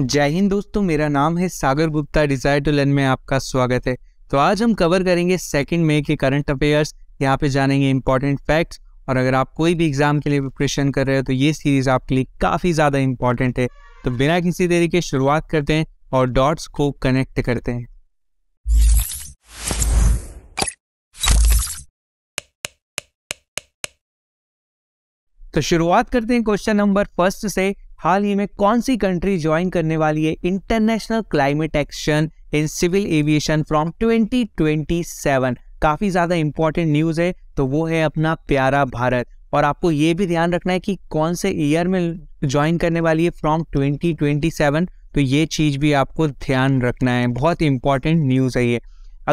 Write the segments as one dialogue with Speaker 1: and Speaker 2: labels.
Speaker 1: जय हिंद दोस्तों मेरा नाम है Sagar Gupta desire to learn में आपका स्वागत है तो आज हम कवर करेंगे सेकंड मे के करंट अफेयर्स यहाँ पे जानेंगे इंपॉर्टेंट फैक्ट्स और अगर आप कोई भी एग्जाम के लिए प्रिपरेशन कर रहे हो तो ये सीरीज आपके लिए काफ़ी ज़्यादा इंपॉर्टेंट है तो बिना किसी देरी के शुरुआत करते हैं और डॉट्स को कनेक्ट करते हैं तो शुरुआत करते हैं क्वेश्चन नंबर फर्स्ट से हाल ही में कौन सी कंट्री ज्वाइन करने वाली है international climate action in civil aviation from 2027 काफ़ी ज़्यादा इंपॉर्टेंट न्यूज़ है तो वो है अपना प्यारा भारत और आपको ये भी ध्यान रखना है कि कौन से ईयर में ज्वाइन करने वाली है फ्रॉम 2027 तो ये चीज़ भी आपको ध्यान रखना है बहुत इंपॉर्टेंट न्यूज़ है ये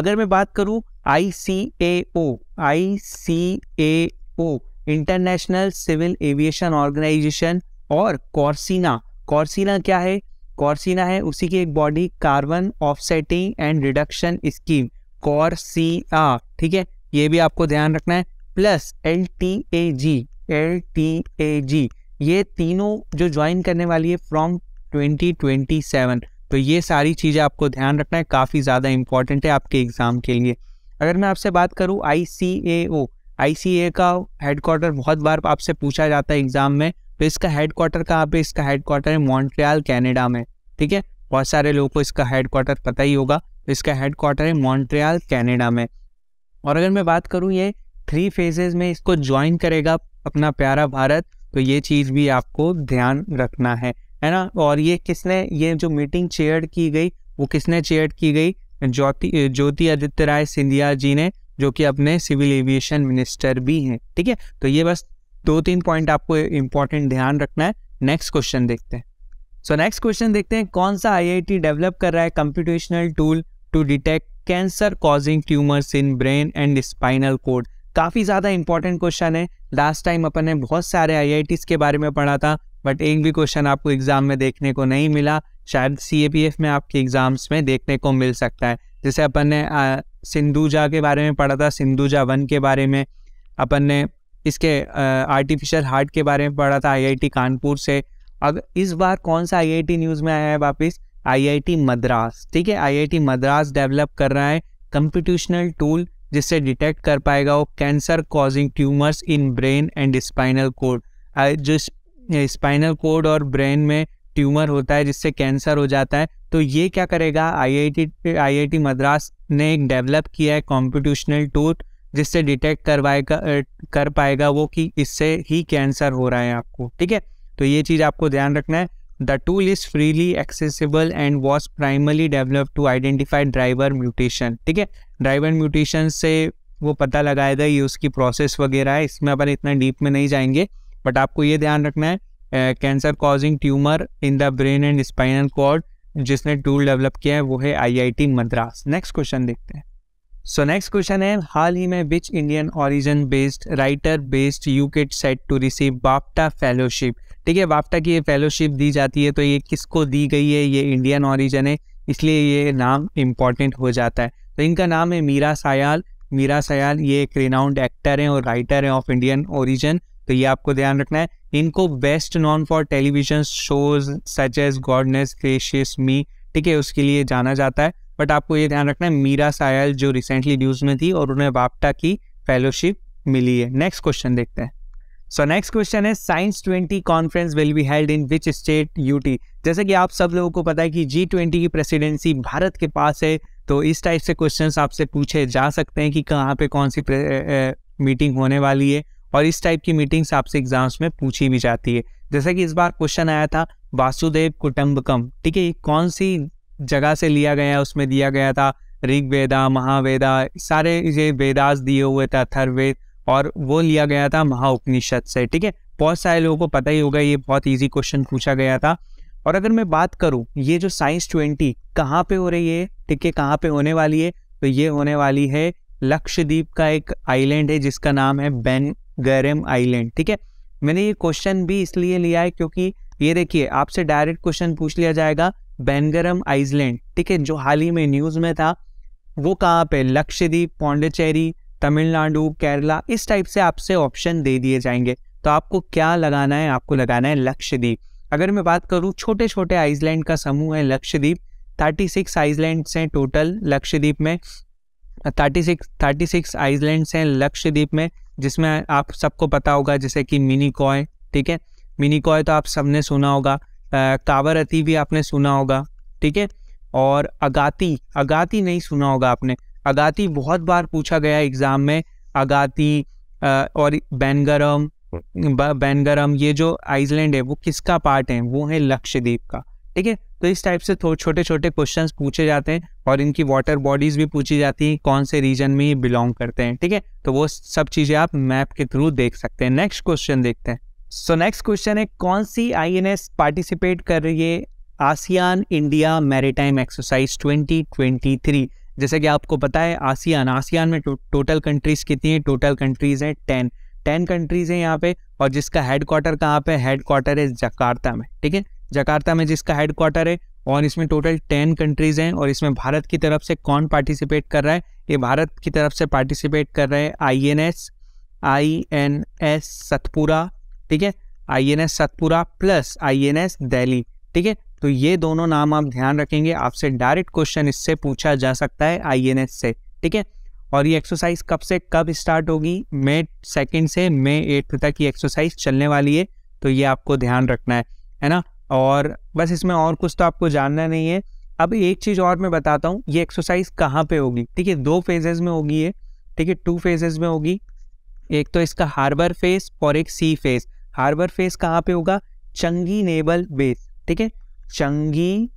Speaker 1: अगर मैं बात करूँ I C A O I C A O international civil aviation organisation और कॉर्सिना कॉर्सिना क्या है कॉर्सिना है उसी की एक body carbon offsetting and reduction scheme CORSIA ठीक है ये भी आपको ध्यान रखना है plus L T A G L T A G ये तीनों जो ज्वाइन करने वाली है फ्रॉम 2027 तो ये सारी चीज़ें आपको ध्यान रखना है काफ़ी ज़्यादा इंपॉर्टेंट है आपके एग्ज़ाम के लिए अगर मैं आपसे बात करूँ I C A O ICA का हेडक्वार्टर बहुत बार आपसे पूछा जाता है एग्जाम में तो इसका हेडक्वार्टर कहाँ पे इसका हेडक्वार्टर है मॉन्ट्रियाल कैनेडा में ठीक है बहुत सारे लोगों को इसका हेडक्वार्टर पता ही होगा तो इसका हेडक्वार्टर है मॉन्ट्रियाल कैनेडा में और अगर मैं बात करूँ ये थ्री फेजेज में इसको ज्वाइन करेगा अपना प्यारा भारत तो ये चीज़ भी आपको ध्यान रखना है है ना और ये किसने ये जो मीटिंग चेयर की गई वो किसने चेयर की गई ज्योति ज्योति आदित्य राय सिंधिया जी ने जो कि अपने सिविल एविएशन मिनिस्टर भी हैं ठीक है तो ये बस दो तीन पॉइंट आपको इंपॉर्टेंट ध्यान रखना है नेक्स्ट क्वेश्चन देखते हैं सो नेक्स्ट क्वेश्चन देखते हैं कौन सा आईआईटी डेवलप कर रहा है computational tool to detect cancer causing tumours in brain and spinal cord काफ़ी ज़्यादा इंपॉर्टेंट क्वेश्चन है लास्ट टाइम अपन ने बहुत सारे आई के बारे में पढ़ा था बट एक भी क्वेश्चन आपको एग्जाम में देखने को नहीं मिला शायद सी में आपके एग्जाम्स में देखने को मिल सकता है जैसे अपन ने सिंधुजा के बारे में पढ़ा था सिंधुजा वन के बारे में अपन ने इसके आर्टिफिशियल हार्ट के बारे में पढ़ा था आईआईटी कानपुर से अब इस बार कौन सा आईआईटी न्यूज़ में आया है वापस आईआईटी मद्रास ठीक है आईआईटी मद्रास डेवलप कर रहा है कंप्यूटेशनल टूल जिससे डिटेक्ट कर पाएगा वो cancer causing tumours in brain and spinal cord जो स्पाइनल कोड और ब्रेन में ट्यूमर होता है जिससे कैंसर हो जाता है तो ये क्या करेगा आईआईटी आईआईटी मद्रास ने एक डेवलप किया है कॉम्पिटिशनल टूल जिससे डिटेक्ट करवाएगा कर पाएगा वो कि इससे ही कैंसर हो रहा है आपको ठीक है तो ये चीज़ आपको ध्यान रखना है the tool is freely accessible and was primarily develop to identify driver mutation ठीक है ड्राइवर म्यूटेशन से वो पता लगाएगा ये उसकी प्रोसेस वगैरह है इसमें अपन इतना डीप में नहीं जाएंगे बट आपको ये ध्यान रखना है cancer causing tumour in the brain and spinal cord जिसने टूल डेवलप किया है वो है आईआईटी मद्रास नेक्स्ट क्वेश्चन देखते हैं सो नेक्स्ट क्वेश्चन है हाल ही में which Indian origin based writer based UK set to receive BAFTA fellowship ठीक है बाप्टा की ये फेलोशिप दी जाती है तो ये किसको दी गई है ये इंडियन ऑरिजन है इसलिए ये नाम इम्पॉर्टेंट हो जाता है तो इनका नाम है मीरा सयाल मीरा सयाल ये एक रिनाउंड एक्टर हैं और राइटर हैं ऑफ इंडियन ओरिजन तो ये आपको ध्यान रखना है इनको best non for television shows such as goodness gracious me ठीक है उसके लिए जाना जाता है बट आपको ये ध्यान रखना है मीरा सायल जो रिसेंटली न्यूज़ में थी और उन्हें वापटा की फेलोशिप मिली है नेक्स्ट क्वेश्चन देखते हैं सो नेक्स्ट क्वेश्चन है science twenty conference will be held in which state UT जैसे कि आप सब लोगों को पता है कि जी ट्वेंटी की प्रेसिडेंसी भारत के पास है तो इस टाइप से क्वेश्चन आपसे पूछे जा सकते हैं कि कहाँ पे कौन सी मीटिंग होने वाली है और इस टाइप की मीटिंग्स आपसे एग्जाम्स में पूछी भी जाती है जैसा कि इस बार क्वेश्चन आया था वासुदेव कुटुम्बकम ठीक है कौन सी जगह से लिया गया उसमें दिया गया था ऋग्वेदा महावेदा सारे ये वेदास दिए हुए थे अथर्वेद और वो लिया गया था महाउपनिषद से ठीक है बहुत सारे लोगों को पता ही होगा ये बहुत इजी क्वेश्चन पूछा गया था और अगर मैं बात करूं ये जो साइंस ट्वेंटी कहाँ पे हो रही है ठीक है कहाँ पे होने वाली है तो ये होने वाली है लक्षद्वीप का एक आइलैंड है जिसका नाम है बेन गरम आइलैंड ठीक है मैंने ये क्वेश्चन भी इसलिए लिया है क्योंकि ये देखिए आपसे डायरेक्ट क्वेश्चन पूछ लिया जाएगा बैनगरम आइसलैंड ठीक है जो हाल ही में न्यूज़ में था वो कहाँ पे लक्षद्वीप पौंडेचेरी तमिलनाडु केरला इस टाइप से आपसे ऑप्शन दे दिए जाएंगे तो आपको क्या लगाना है आपको लगाना है लक्षद्वीप अगर मैं बात करूँ छोटे छोटे आइसलैंड का समूह है लक्षद्वीप सिक्स आइसलैंड्स हैं टोटल लक्षद्वीप में thirty six thirty six islands हैं लक्षद्वीप में जिसमें आप सबको पता होगा जैसे कि मिनी कॉय ठीक है मिनी कॉय तो आप सबने सुना होगा कावरती भी आपने सुना होगा ठीक है और अगाती अगाती नहीं सुना होगा आपने अगाती बहुत बार पूछा गया एग्ज़ाम में अगाती और बैनगरम बैनगरम ये जो आइसलैंड है वो किसका पार्ट है वो है लक्षद्वीप का ठीक है तो इस टाइप से छोटे छोटे क्वेश्चंस पूछे जाते हैं और इनकी वाटर बॉडीज भी पूछी जाती हैं कौन से रीजन में ये बिलोंग करते हैं ठीक है तो वो सब चीज़ें आप मैप के थ्रू देख सकते हैं नेक्स्ट क्वेश्चन देखते हैं सो नेक्स्ट क्वेश्चन है कौन सी आई पार्टिसिपेट कर रही है आसियान इंडिया मैरिटाइम एक्सरसाइज 2023 जैसे कि आपको पता है आसियान आसियान में टोटल कंट्रीज कितनी है टोटल कंट्रीज है टेन टेन कंट्रीज है यहाँ पे और जिसका हेड क्वार्टर कहाँ पे हेड क्वार्टर है जकार्ता में ठीक है जकार्ता में जिसका हेडक्वार्टर है और इसमें टोटल टेन कंट्रीज़ हैं और इसमें भारत की तरफ से कौन पार्टिसिपेट कर रहा है ये भारत की तरफ से पार्टिसिपेट कर रहे हैं I N S I N S Satpura ठीक है I N S Satpura plus I N S Delhi ठीक है तो ये दोनों नाम आप ध्यान रखेंगे आपसे डायरेक्ट क्वेश्चन इससे पूछा जा सकता है आई एन एस से ठीक है और ये एक्सरसाइज कब से कब स्टार्ट होगी मे सेकेंड से मे एट्थ तक ये एक्सरसाइज चलने वाली है तो ये आपको ध्यान रखना है है ना और बस इसमें और कुछ तो आपको जानना नहीं है अब एक चीज़ और मैं बताता हूँ ये एक्सरसाइज कहाँ पे होगी ठीक है दो फेजेज में होगी ये ठीक है टू फेजेज में होगी एक तो इसका हार्बर फेस और एक सी फेस हार्बर फेस कहाँ पे होगा चंगी नेबल बेस ठीक है चंगी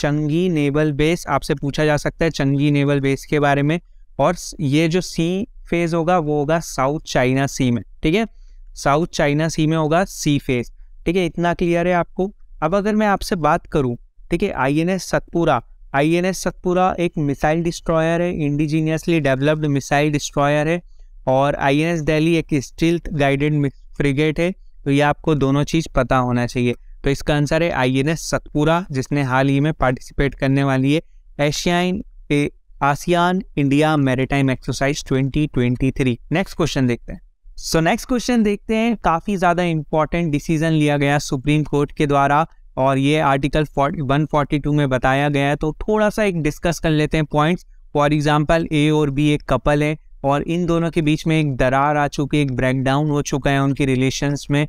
Speaker 1: चंगी नेबल बेस आपसे पूछा जा सकता है चंगी नेबल बेस के बारे में और ये जो सी फेज होगा वो होगा साउथ चाइना सी में ठीक है साउथ चाइना सी में होगा सी फेज ठीक है इतना क्लियर है आपको अब अगर मैं आपसे बात करूं ठीक है I N S Satpura I N S Satpura एक मिसाइल डिस्ट्रॉयर है इंडिजीनियसली डेवलप्ड मिसाइल डिस्ट्रॉयर है और आई एन एस दिल्ली एक स्टिल्थ गाइडेड फ्रिगेट है तो ये आपको दोनों चीज़ पता होना चाहिए तो इसका आंसर है आई एन एस सतपुरा जिसने हाल ही में पार्टिसिपेट करने वाली है ASEAN ASEAN India maritime exercise 2023 next question देखते हैं सो नेक्स्ट क्वेश्चन देखते हैं काफ़ी ज़्यादा इंपॉर्टेंट डिसीजन लिया गया सुप्रीम कोर्ट के द्वारा और ये आर्टिकल 142 में बताया गया है तो थोड़ा सा एक डिस्कस कर लेते हैं पॉइंट्स फॉर एग्जांपल ए और बी एक कपल है और इन दोनों के बीच में एक दरार आ चुकी है एक ब्रेकडाउन हो चुका है उनके रिलेशन में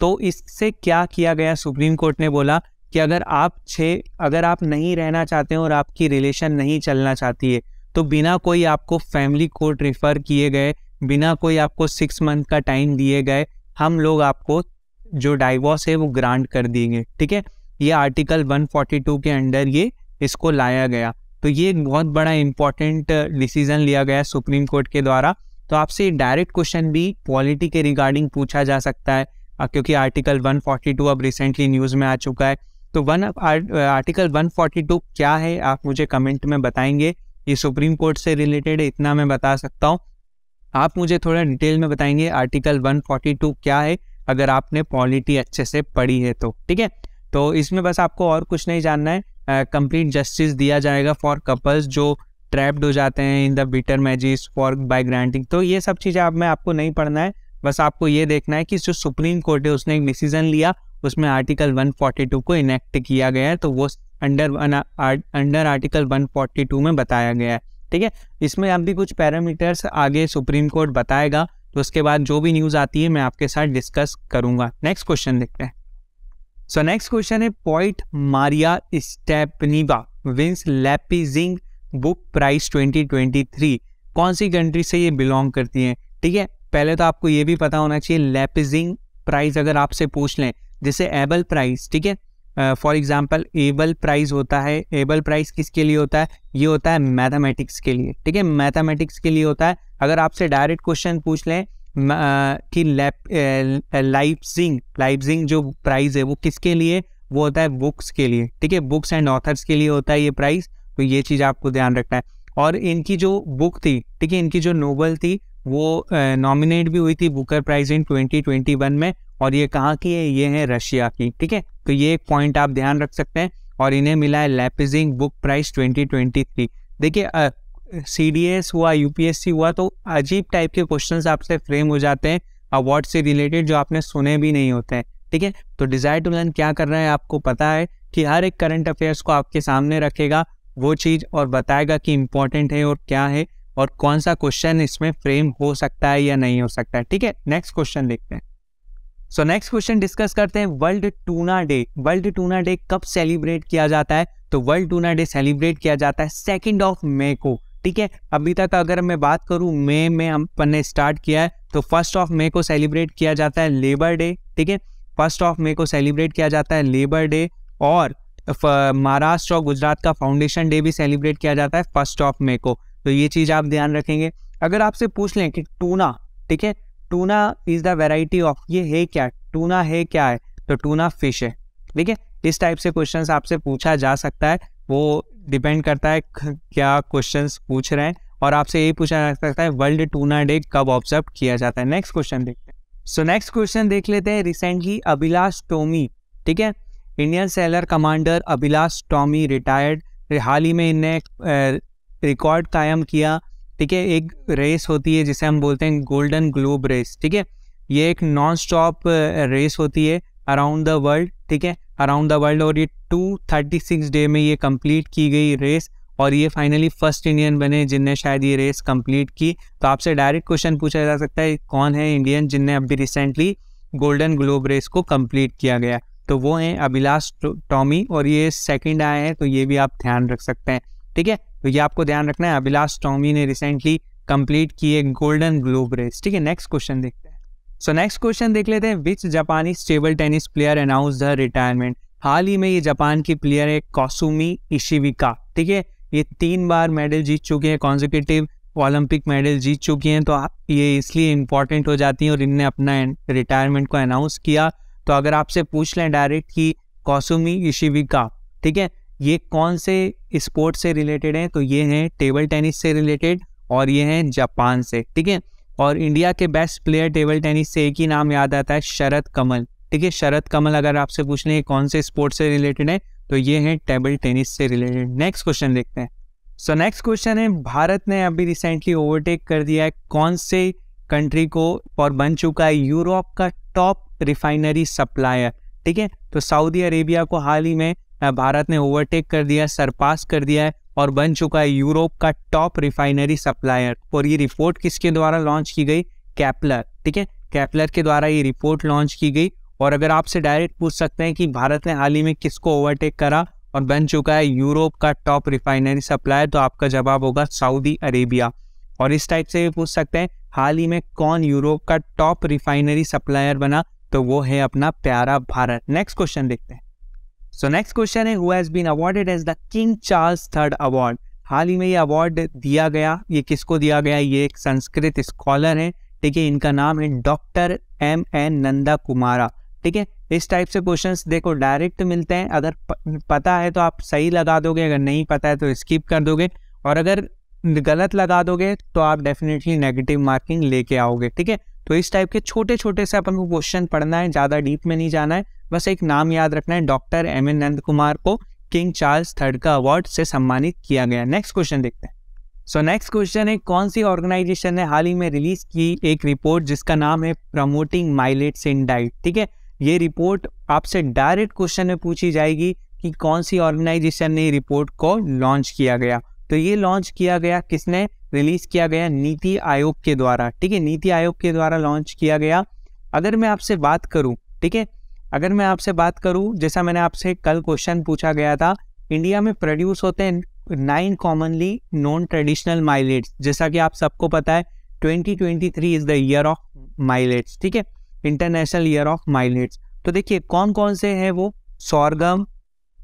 Speaker 1: तो इससे क्या किया गया सुप्रीम कोर्ट ने बोला कि अगर आप छः अगर आप नहीं रहना चाहते हैं और आपकी रिलेशन नहीं चलना चाहती है तो बिना कोई आपको फैमिली कोर्ट रिफर किए गए बिना कोई आपको सिक्स मंथ का टाइम दिए गए हम लोग आपको जो डाइवोर्स है वो ग्रांट कर देंगे ठीक है ये आर्टिकल 142 के अंडर ये इसको लाया गया तो ये एक बहुत बड़ा इम्पॉर्टेंट डिसीजन लिया गया सुप्रीम कोर्ट के द्वारा तो आपसे डायरेक्ट क्वेश्चन भी पॉलिटी के रिगार्डिंग पूछा जा सकता है क्योंकि आर्टिकल 142 अब रिसेंटली न्यूज़ में आ चुका है तो वन आर्टिकल 142 क्या है आप मुझे कमेंट में बताएंगे ये सुप्रीम कोर्ट से रिलेटेड इतना मैं बता सकता हूँ आप मुझे थोड़ा डिटेल में बताएंगे आर्टिकल 142 क्या है अगर आपने पॉलिटी अच्छे से पढ़ी है तो ठीक है तो इसमें बस आपको और कुछ नहीं जानना है कंप्लीट uh, जस्टिस दिया जाएगा फॉर कपल्स जो ट्रैप्ड हो जाते हैं in the bitter mazes for by granting तो ये सब चीज़ें आप मैं आपको नहीं पढ़ना है बस आपको ये देखना है कि जो सुप्रीम कोर्ट है उसने एक डिसीजन लिया उसमें आर्टिकल 142 को इनेक्ट किया गया है तो वो अंडर अंडर आर्टिकल 142 में बताया गया है ठीक है इसमें आप भी कुछ पैरामीटर्स आगे सुप्रीम कोर्ट बताएगा तो उसके बाद जो भी न्यूज़ आती है मैं आपके साथ डिस्कस करूंगा नेक्स्ट क्वेश्चन देखते हैं सो नेक्स्ट क्वेश्चन है point Maria Stepanova wins Leipzig book prize 2023 कौन सी कंट्री से ये बिलोंग करती है ठीक है पहले तो आपको ये भी पता होना चाहिए लैपिजिंग प्राइस अगर आपसे पूछ लें जैसे एबल प्राइस ठीक है फॉर एग्जाम्पल एबल प्राइज होता है एबल प्राइज किसके लिए होता है ये होता है मैथमेटिक्स के लिए ठीक है मैथमेटिक्स के लिए होता है अगर आपसे डायरेक्ट क्वेश्चन पूछ लें कि लाइपजिंग लाइपजिंग जो प्राइज है वो किसके लिए वो होता है बुक्स के लिए ठीक है बुक्स एंड ऑथर्स के लिए होता है ये प्राइज तो ये चीज़ आपको ध्यान रखना है और इनकी जो बुक थी ठीक है इनकी जो नोबल थी वो नॉमिनेट भी हुई थी बुकर प्राइज इन 2021 में और ये कहाँ की है ये है रशिया की ठीक है तो ये एक पॉइंट आप ध्यान रख सकते हैं और इन्हें मिला है लैपिजिंग बुक प्राइस 2023 देखिए सी डी एस हुआ यूपीएससी हुआ तो अजीब टाइप के क्वेश्चन आपसे फ्रेम हो जाते हैं अवार्ड से रिलेटेड जो आपने सुने भी नहीं होते हैं ठीक है तो डिज़ायर टू लर्न क्या कर रहा है आपको पता है कि हर एक करंट अफेयर्स को आपके सामने रखेगा वो चीज़ और बताएगा कि इम्पोर्टेंट है और क्या है और कौन सा क्वेश्चन इसमें फ्रेम हो सकता है या नहीं हो सकता है ठीक है नेक्स्ट क्वेश्चन देखते हैं सो नेक्स्ट क्वेश्चन डिस्कस करते हैं world tuna day world tuna day कब सेलिब्रेट किया जाता है तो वर्ल्ड टूना डे सेलिब्रेट किया जाता है सेकेंड ऑफ मे को ठीक है अभी तक अगर मैं बात करूं मे में हम ने स्टार्ट किया है तो फर्स्ट ऑफ मे को सेलिब्रेट किया जाता है लेबर डे ठीक है फर्स्ट ऑफ मे को सेलिब्रेट किया जाता है लेबर डे और महाराष्ट्र और गुजरात का फाउंडेशन डे भी सेलिब्रेट किया जाता है फर्स्ट ऑफ मे को तो ये चीज़ आप ध्यान रखेंगे अगर आपसे पूछ लें कि टूना ठीक है tuna is the variety of ये है क्या टूना है क्या है तो टूना फिश है ठीक है इस टाइप से क्वेश्चन आपसे पूछा जा सकता है वो डिपेंड करता है क्या क्वेश्चन पूछ रहे हैं और आपसे यही पूछा जा सकता है वर्ल्ड टूना डे कब ऑब्जर्व किया जाता है नेक्स्ट क्वेश्चन देखते हैं सो नेक्स्ट क्वेश्चन देख लेते हैं रिसेंटली अभिलाष टोमी ठीक है Indian sailor commander Abhilash Tomy retired हाल ही में इनने रिकॉर्ड कायम किया ठीक है एक रेस होती है जिसे हम बोलते हैं गोल्डन ग्लोब रेस ठीक है ये एक नॉन स्टॉप रेस होती है अराउंड द वर्ल्ड ठीक है अराउंड द वर्ल्ड और ये टू थर्टी सिक्स डे में ये कंप्लीट की गई रेस और ये फाइनली फर्स्ट इंडियन बने जिनने शायद ये रेस कंप्लीट की तो आपसे डायरेक्ट क्वेश्चन पूछा जा सकता है कौन है इंडियन जिनने अभी रिसेंटली गोल्डन ग्लोब रेस को कंप्लीट किया गया तो वो हैं अभिलाष टॉमी और ये सेकंड आए हैं तो ये भी आप ध्यान रख सकते हैं ठीक है तो ये आपको ध्यान रखना है अभिलाष टॉमी ने रिसेंटली कंप्लीट किए गोल्डन ग्लोब रेस ठीक है नेक्स्ट क्वेश्चन देखते हैं सो नेक्स्ट क्वेश्चन देख लेते हैं विच जापानी table tennis player announce the retirement हाल ही में ये जापान की प्लेयर है कॉसुमी इशिविका ठीक है ये तीन बार मेडल जीत चुके हैं कॉन्जिक्यूटिव ओलंपिक मेडल जीत चुकी हैं तो आप ये इसलिए इम्पॉर्टेंट हो जाती हैं और इनने अपना रिटायरमेंट को अनाउंस किया तो अगर आपसे पूछ लें डायरेक्ट कि कौसुमी इशिविका ठीक है ये कौन से स्पोर्ट से रिलेटेड हैं तो ये हैं टेबल टेनिस से रिलेटेड और ये हैं जापान से ठीक है और इंडिया के बेस्ट प्लेयर टेबल टेनिस से एक ही नाम याद आता है शरद कमल ठीक है शरद कमल अगर आपसे पूछ लें कौन से स्पोर्ट से रिलेटेड है तो ये हैं टेबल टेनिस से रिलेटेड नेक्स्ट क्वेश्चन देखते हैं सो नेक्स्ट क्वेश्चन है भारत ने अभी रिसेंटली ओवरटेक कर दिया है कौन से कंट्री को और बन चुका है यूरोप का टॉप रिफाइनरी सप्लायर ठीक है तो सऊदी अरेबिया को हाल ही में भारत ने ओवरटेक कर दिया सरपास कर दिया है और बन चुका है यूरोप का टॉप रिफाइनरी सप्लायर और ये रिपोर्ट किसके द्वारा लॉन्च की गई कैपलर ठीक है कैपलर के द्वारा ये रिपोर्ट लॉन्च की गई और अगर आपसे डायरेक्ट पूछ सकते हैं कि भारत ने हाल ही में किसको ओवरटेक करा और बन चुका है यूरोप का टॉप रिफाइनरी सप्लायर तो आपका जवाब होगा सऊदी अरेबिया और इस टाइप से भी पूछ सकते हैं हाल ही में कौन यूरोप का टॉप रिफाइनरी सप्लायर बना तो वो है अपना प्यारा भारत नेक्स्ट क्वेश्चन देखते हैं सो नेक्स्ट क्वेश्चन है who has been awarded as the king Charles third award हाल ही में ये अवार्ड दिया गया ये किसको दिया गया ये एक संस्कृत स्कॉलर है ठीक है इनका नाम है doctor M N Nanda Kumara ठीक है इस टाइप से क्वेश्चंस देखो डायरेक्ट मिलते हैं अगर पता है तो आप सही लगा दोगे अगर नहीं पता है तो स्किप कर दोगे और अगर गलत लगा दोगे तो आप डेफिनेटली नेगेटिव मार्किंग लेके आओगे ठीक है तो इस टाइप के छोटे छोटे से अपन को क्वेश्चन पढ़ना है ज़्यादा डीप में नहीं जाना है बस एक नाम याद रखना है doctor M N Nanda Kumar को किंग चार्ल्स थर्ड का अवार्ड से सम्मानित किया गया नेक्स्ट क्वेश्चन देखते हैं सो नेक्स्ट क्वेश्चन है कौन सी ऑर्गेनाइजेशन ने हाल ही में रिलीज की एक रिपोर्ट जिसका नाम है प्रमोटिंग माइलेट्स इन डाइट ठीक है ये रिपोर्ट आपसे डायरेक्ट क्वेश्चन में पूछी जाएगी कि कौन सी ऑर्गेनाइजेशन ने रिपोर्ट को लॉन्च किया गया तो ये लॉन्च किया गया किसने रिलीज किया गया नीति आयोग के द्वारा ठीक है नीति आयोग के द्वारा लॉन्च किया गया अगर मैं आपसे बात करूं ठीक है अगर मैं आपसे बात करूं जैसा मैंने आपसे कल क्वेश्चन पूछा गया था इंडिया में प्रोड्यूस होते हैं nine commonly non traditional millets जैसा कि आप सबको पता है 2023 is the year of millets ठीक है इंटरनेशनल ईयर ऑफ माइलेट्स तो देखिए कौन कौन से हैं वो sorghum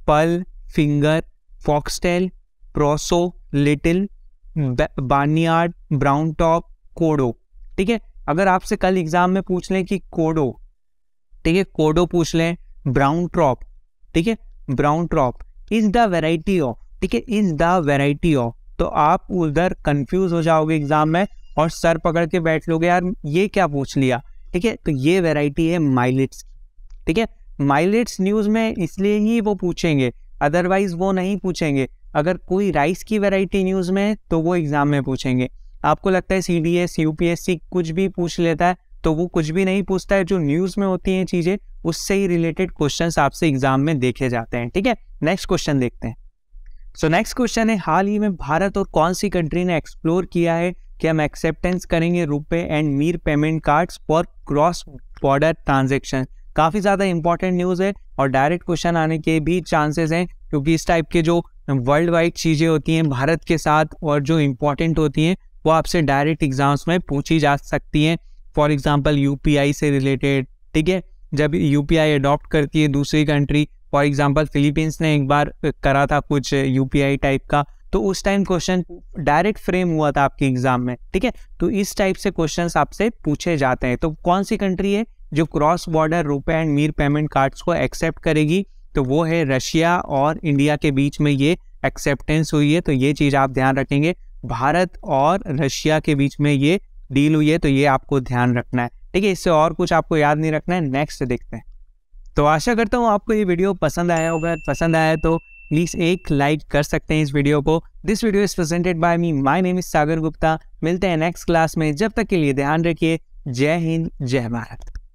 Speaker 1: pearl finger foxtail proso little hmm. Barnyard brown top kodo ठीक है अगर आपसे कल एग्जाम में पूछ लें कि कोडो ठीक है कोडो पूछ लें ब्राउन ट्रॉप ठीक है brown top is the variety of ठीक है इज द वेराइटी ऑफ तो आप उधर कंफ्यूज हो जाओगे एग्जाम में और सर पकड़ के बैठ लोगे यार ये क्या पूछ लिया ठीक है तो ये वेराइटी है माइलेट्स ठीक है माइलेट्स न्यूज़ में इसलिए ही वो पूछेंगे अदरवाइज वो नहीं पूछेंगे अगर कोई राइस की वैरायटी न्यूज़ में है तो वो एग्ज़ाम में पूछेंगे आपको लगता है C D S U P S C कुछ भी पूछ लेता है तो वो कुछ भी नहीं पूछता है जो न्यूज़ में होती हैं चीज़ें उससे ही रिलेटेड क्वेश्चन आपसे एग्जाम में देखे जाते हैं ठीक है नेक्स्ट क्वेश्चन देखते हैं सो नेक्स्ट क्वेश्चन है हाल ही में भारत और कौन सी कंट्री ने एक्सप्लोर किया है कि हम एक्सेप्टेंस करेंगे RuPay and Mir payment cards for cross border transaction काफ़ी ज़्यादा इंपॉर्टेंट न्यूज़ है और डायरेक्ट क्वेश्चन आने के भी चांसेस हैं क्योंकि इस टाइप के जो वर्ल्ड वाइड चीज़ें होती हैं भारत के साथ और जो इम्पोर्टेंट होती हैं वो आपसे डायरेक्ट एग्ज़ाम्स में पूछी जा सकती हैं फॉर एग्ज़ाम्पल यू से रिलेटेड ठीक है जब यू पी करती है दूसरी कंट्री फॉर एग्ज़ाम्पल फिलीपींस ने एक बार करा था कुछ यू टाइप का तो उस टाइम क्वेश्चन डायरेक्ट फ्रेम हुआ था आपके एग्जाम में ठीक है तो इस टाइप से क्वेश्चंस आपसे पूछे जाते हैं तो कौन सी कंट्री है जो cross border RuPay and Mir payment cards को एक्सेप्ट करेगी तो वो है रशिया और इंडिया के बीच में ये एक्सेप्टेंस हुई है तो ये चीज़ आप ध्यान रखेंगे भारत और रशिया के बीच में ये डील हुई है तो ये आपको ध्यान रखना है ठीक है इससे और कुछ आपको याद नहीं रखना है नेक्स्ट देखते हैं तो आशा करता हूँ आपको ये वीडियो पसंद आया होगा पसंद आया तो प्लीज़ एक लाइक कर सकते हैं इस वीडियो को this video is presented by me my name is Sagar Gupta मिलते हैं नेक्स्ट क्लास में जब तक के लिए ध्यान रखिए जय हिंद जय भारत